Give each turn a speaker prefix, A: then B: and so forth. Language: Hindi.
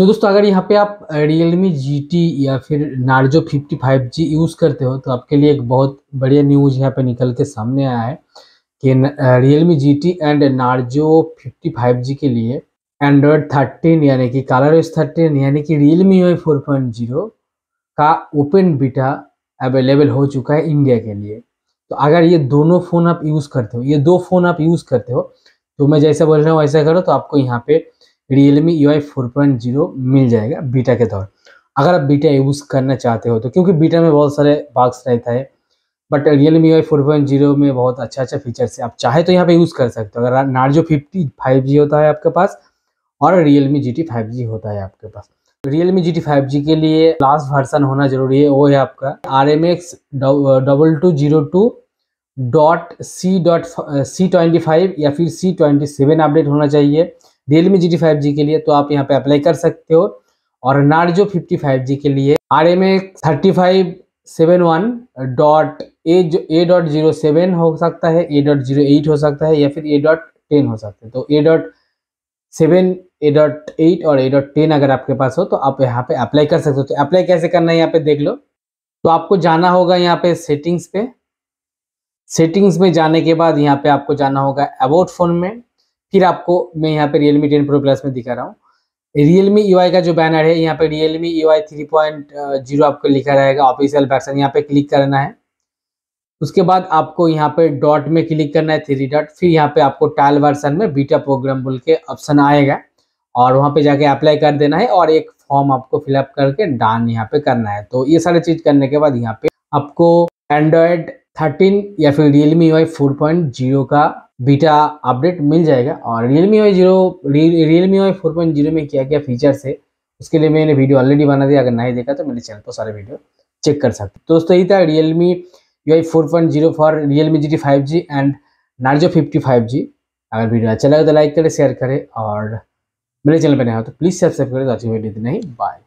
A: तो दोस्तों अगर यहाँ पे आप Realme जी टी या फिर Narzo fifty five G use करते हो तो आपके लिए एक बहुत बढ़िया न्यूज़ यहाँ पे निकल के सामने आया है कि Realme G T and Narzo fifty five G के लिए एंड्रॉयड थर्टीन यानी कि कलर एस थर्टीन यानी कि Realme Y four point zero का ओपन बीटा अवेलेबल हो चुका है इंडिया के लिए तो अगर ये दोनों फ़ोन आप यूज़ करते हो ये दो फ़ोन आप यूज़ करते हो तो मैं जैसा बोल रहा हूँ वैसा करो तो आपको यहाँ पर Realme U I four point zero मिल जाएगा बीटा के तौर अगर आप बीटा यूज़ करना चाहते हो तो क्योंकि बीटा में बहुत सारे बाग्स रहता है but Realme Y four point zero में बहुत अच्छा अच्छा फीचर्स है आप चाहे तो यहाँ पे यूज़ कर सकते हो अगर नार्जो फिफ्टी फाइव जी होता है आपके पास और Realme G T five G होता है आपके पास Realme G T five G के लिए लास्ट वर्सन होना जरूरी है वो है आपका R M X double two zero two dot C dot C twenty five या फिर सी ट्वेंटी सेवन अपडेट होना चाहिए Realme G T five G के लिए तो आप यहाँ पे अप्लाई कर सकते हो और नार्जो फिफ्टी फाइव जी के लिए R M A thirty five seven one dot A जो ए डॉट जीरो सेवन हो सकता है ए डॉट जीरो एट हो सकता है या फिर ए डॉट टेन हो सकता है तो A dot seven A dot eight और ए डॉट टेन अगर आपके पास हो तो आप यहाँ पे अप्लाई कर सकते हो तो अप्लाई कैसे करना है यहाँ पे देख लो तो आपको जाना होगा यहाँ पे सेटिंग्स पे सेटिंग्स में जाने के बाद यहाँ पे आपको जाना होगा अबाउट फोन में फिर आपको मैं यहाँ पे रियलमी टेन प्रो प्लस में दिखा रहा हूँ रियलमी यू का जो बैनर है यहाँ पे Realme U I three point zero आपको लिखा रहेगा ऑफिशियल वर्सन यहाँ पे क्लिक करना है उसके बाद आपको यहाँ पे डॉट में क्लिक करना है थ्री डॉट फिर यहाँ पे आपको टाइल वर्सन में बीटा प्रोग्राम बोल के ऑप्शन आएगा और वहाँ पे जाके अप्लाई कर देना है और एक फॉर्म आपको फिलअप करके डान यहाँ पे करना है तो ये सारी चीज़ करने के बाद यहाँ पे आपको एंड्रॉयड थर्टीन या फिर Realme Y four point zero का बीटा अपडेट मिल जाएगा और Realme Y zero Realme Y four point zero में क्या क्या फीचर्स है उसके लिए मैंने वीडियो ऑलरेडी बना दिया अगर नहीं देखा तो मेरे चैनल पर सारे वीडियो चेक कर सकते तो दोस्तों ये था Realme U I four point zero for Realme G T five G and Narzo fifty five G अगर वीडियो अच्छा लगे तो लाइक करें शेयर करें और मेरे चैनल पर नहीं हो तो प्लीज़ सब्सक्राइब करें तो अच्छी वीडियो नहीं बाय